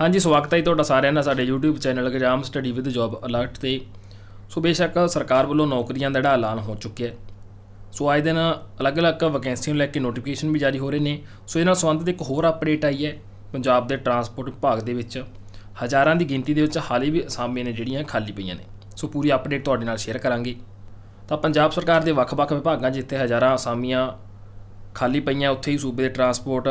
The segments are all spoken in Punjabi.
ਹਾਂਜੀ ਸਵਾਗਤ ਹੈ ਤੁਹਾਡਾ ਸਾਰਿਆਂ ਦਾ ਸਾਡੇ YouTube channel exam study with job alert ਤੇ ਸੋ ਬੇਸ਼ੱਕ ਸਰਕਾਰ ਵੱਲੋਂ ਨੌਕਰੀਆਂ ਦਾ ਜਿਹੜਾ ਐਲਾਨ ਹੋ ਚੁੱਕਿਆ ਹੈ ਸੋ ਅੱਜ ਦਿਨ ਅਲੱਗ-ਅਲੱਗ ਵੈਕੈਂਸੀਆਂ ਨੂੰ ਲੈ ਕੇ ਨੋਟੀਫਿਕੇਸ਼ਨ ਵੀ ਜਾਰੀ ਹੋ ਰਹੇ ਨੇ ਸੋ ਇਹਨਾਂ ਸੰਬੰਧਿਤ ਇੱਕ ਹੋਰ ਅਪਡੇਟ ਆਈ ਹੈ ਪੰਜਾਬ ਦੇ ਟਰਾਂਸਪੋਰਟ ਵਿਭਾਗ ਦੇ ਵਿੱਚ ਹਜ਼ਾਰਾਂ ਦੀ ਗਿਣਤੀ ਦੇ ਵਿੱਚ ਹਾਲੇ ਵੀ ਅਸਾਮੀਆਂ ਨੇ ਜਿਹੜੀਆਂ ਖਾਲੀ ਪਈਆਂ ਨੇ ਸੋ ਪੂਰੀ ਅਪਡੇਟ ਤੁਹਾਡੇ ਨਾਲ ਸ਼ੇਅਰ ਕਰਾਂਗੇ ਤਾਂ ਪੰਜਾਬ ਸਰਕਾਰ ਦੇ ਵੱਖ-ਵੱਖ ਵਿਭਾਗਾਂ ਜਿੱਥੇ ਹਜ਼ਾਰਾਂ ਅਸਾਮੀਆਂ ਖਾਲੀ ਪਈਆਂ ਉੱਥੇ ਹੀ ਸੂਬੇ ਦੇ ਟਰਾਂਸਪੋਰਟ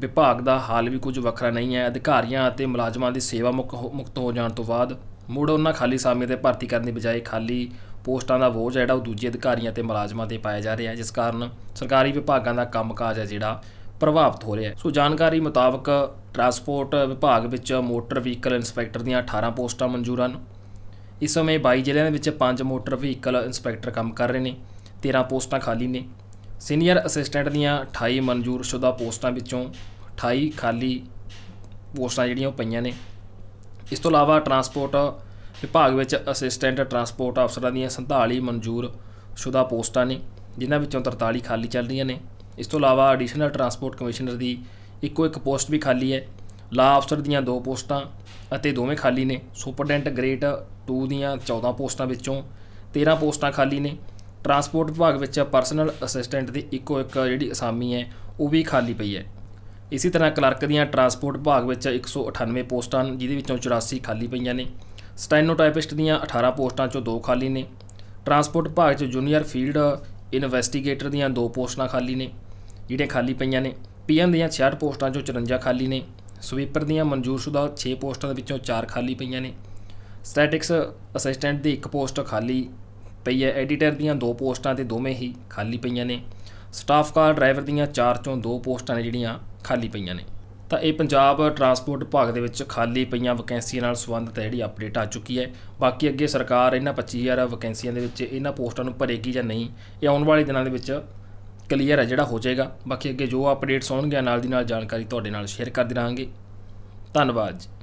ਵਿਭਾਗ ਦਾ ਹਾਲ ਵੀ ਕੁਝ ਵੱਖਰਾ ਨਹੀਂ ਹੈ ਅਧਿਕਾਰੀਆਂ ਅਤੇ ਮੁਲਾਜ਼ਮਾਂ ਦੀ ਸੇਵਾ ਮੁਕਤ ਹੋ ਜਾਣ ਤੋਂ ਬਾਅਦ ਮੁੜ ਉਹਨਾਂ ਖਾਲੀ ਸਾਮੇ ਤੇ ਭਰਤੀ ਕਰਨ ਦੀ ਬਜਾਏ ਖਾਲੀ ਪੋਸਟਾਂ ਦਾ ਬੋਝ ਜਿਹੜਾ ਉਹ ਦੂਜੇ ਅਧਿਕਾਰੀਆਂ ਤੇ ਮੁਲਾਜ਼ਮਾਂ ਤੇ ਪਾਇਆ ਜਾ ਰਿਹਾ ਜਿਸ ਕਾਰਨ ਸਰਕਾਰੀ ਵਿਭਾਗਾਂ ਦਾ ਕੰਮਕਾਜ ਹੈ ਜਿਹੜਾ ਪ੍ਰਭਾਵਿਤ ਹੋ ਰਿਹਾ ਸੋ ਜਾਣਕਾਰੀ ਮੁਤਾਬਕ ਟਰਾਂਸਪੋਰਟ ਵਿਭਾਗ ਵਿੱਚ ਮੋਟਰ ਵਹੀਕਲ ਇਨਸਪੈਕਟਰ ਦੀਆਂ 18 ਪੋਸਟਾਂ ਮਨਜ਼ੂਰ ਹਨ ਇਸ ਸਮੇਂ 22 ਜ਼ਿਲ੍ਹਿਆਂ ਦੇ ਵਿੱਚ 5 ਮੋਟਰ ਵਹੀਕਲ ਇਨਸਪੈਕਟਰ ਕੰਮ ਕਰ ਰਹੇ ਨੇ 13 ਪੋਸਟਾਂ ਖਾਲੀ ਨੇ ਸੀਨੀਅਰ ਅਸਿਸਟੈਂਟ ਦੀਆਂ 28 ਮਨਜ਼ੂਰਸ਼ੁਦਾ ਪੋਸਟਾਂ ਵਿੱਚੋਂ 28 ਖਾਲੀ ਪੋਸਟਾਂ ਜਿਹੜੀਆਂ ਉਹ ਪਈਆਂ ਨੇ ਇਸ ਤੋਂ ਇਲਾਵਾ ਟਰਾਂਸਪੋਰਟ ਵਿਭਾਗ ਵਿੱਚ ਅਸਿਸਟੈਂਟ ਟਰਾਂਸਪੋਰਟ ਅਫਸਰਾਂ ਦੀਆਂ 47 ਮਨਜ਼ੂਰ ਸ਼ੁਦਾ ਪੋਸਟਾਂ ਨੇ ਜਿਨ੍ਹਾਂ ਵਿੱਚੋਂ 43 ਖਾਲੀ ਚੱਲ ਰਹੀਆਂ ਨੇ ਇਸ ਤੋਂ ਇਲਾਵਾ ਐਡੀਸ਼ਨਲ ਟਰਾਂਸਪੋਰਟ ਕਮਿਸ਼ਨਰ ਦੀ ਇੱਕੋ ਇੱਕ ਪੋਸਟ ਵੀ ਖਾਲੀ ਹੈ ਲਾ ਅਫਸਰ ਦੀਆਂ ਦੋ ਪੋਸਟਾਂ ਅਤੇ ਦੋਵੇਂ ਖਾਲੀ ਨੇ ਸੁਪਰਡੈਂਟ ਗ੍ਰੇਡ 2 ਦੀਆਂ 14 ਪੋਸਟਾਂ ਵਿੱਚੋਂ 13 ਪੋਸਟਾਂ ਖਾਲੀ ਨੇ ਟਰਾਂਸਪੋਰਟ ਵਿਭਾਗ ਵਿੱਚ ਪਰਸਨਲ ਅਸਿਸਟੈਂਟ ਦੀ ਇੱਕੋ ਇੱਕ ਜਿਹੜੀ ਅਸਾਮੀ ਹੈ ਉਹ ਵੀ ਖਾਲੀ ਪਈ ਹੈ ਇਸੇ ਤਰ੍ਹਾਂ ਕਲਰਕ ਦੀਆਂ ਟਰਾਂਸਪੋਰਟ ਵਿਭਾਗ ਵਿੱਚ 198 ਪੋਸਟਾਂ ਹਨ ਜਿਹਦੇ ਵਿੱਚੋਂ 84 ਖਾਲੀ ਪਈਆਂ ਨੇ ਸਟੈਨੋਟਾਈਪਿਸਟ ਦੀਆਂ 18 ਪੋਸਟਾਂ ਚੋਂ 2 ਖਾਲੀ ਨੇ ਟਰਾਂਸਪੋਰਟ ਵਿਭਾਗ 'ਚ ਜੂਨੀਅਰ ਫੀਲਡ ਇਨਵੈਸਟੀਗੇਟਰ ਦੀਆਂ 2 ਪੋਸਟਾਂ ਖਾਲੀ ਨੇ ਜਿਹੜੀਆਂ ਖਾਲੀ ਪਈਆਂ ਨੇ ਪੀਐਮ ਦੀਆਂ 66 ਪੋਸਟਾਂ ਚੋਂ 54 ਖਾਲੀ ਨੇ ਸਵੀਪਰ ਦੀਆਂ ਮਨਜ਼ੂਰਸ਼ੁਦਾ 6 ਪੋਸਟਾਂ ਦੇ ਵਿੱਚੋਂ 4 ਖਾਲੀ ਪਈਆਂ ਨੇ ਸਟੈਟਿਕਸ ਅਸਿਸਟੈਂਟ ਦੀ ਇੱਕ ਪੋਸਟ ਖਾਲੀ ਪਈ ਹੈ ਐਡੀਟਰ ਦੀਆਂ ਦੋ ਪੋਸਟਾਂ ਤੇ ਦੋਵੇਂ ਹੀ ਖਾਲੀ ਪਈਆਂ ਨੇ ਸਟਾਫ ਕਾਰ ਡਰਾਈਵਰ ਦੀਆਂ ਚਾਰ ਚੋਂ ਦੋ ਪੋਸਟਾਂ ਨੇ ਜਿਹੜੀਆਂ ਖਾਲੀ ਪਈਆਂ ਨੇ ਤਾਂ ਇਹ ਪੰਜਾਬ ਟਰਾਂਸਪੋਰਟ ਭਾਗ ਦੇ ਵਿੱਚ ਖਾਲੀ ਪਈਆਂ ਵੈਕੈਂਸੀਆਂ ਨਾਲ ਸੰਬੰਧਿਤ ਜਿਹੜੀ ਅਪਡੇਟ ਆ ਚੁੱਕੀ ਹੈ ਬਾਕੀ ਅੱਗੇ ਸਰਕਾਰ ਇਹਨਾਂ 25000 ਵੈਕੈਂਸੀਆਂ ਦੇ ਵਿੱਚ ਇਹਨਾਂ ਪੋਸਟਾਂ ਨੂੰ ਭਰੇਗੀ ਜਾਂ ਨਹੀਂ ਇਹ ਆਉਣ ਵਾਲੇ ਦਿਨਾਂ ਦੇ ਵਿੱਚ ਕਲੀਅਰ ਹੈ ਜਿਹੜਾ ਹੋ ਜਾਏਗਾ ਬਾਕੀ ਅੱਗੇ ਜੋ ਅਪਡੇਟਸ ਹੋਣਗੇ ਨਾਲ ਦੀ ਨਾਲ ਜਾਣਕਾਰੀ ਤੁਹਾਡੇ ਨਾਲ ਸ਼ੇਅਰ ਕਰਦੇ ਰਹਾਂਗੇ ਧੰਨਵਾਦ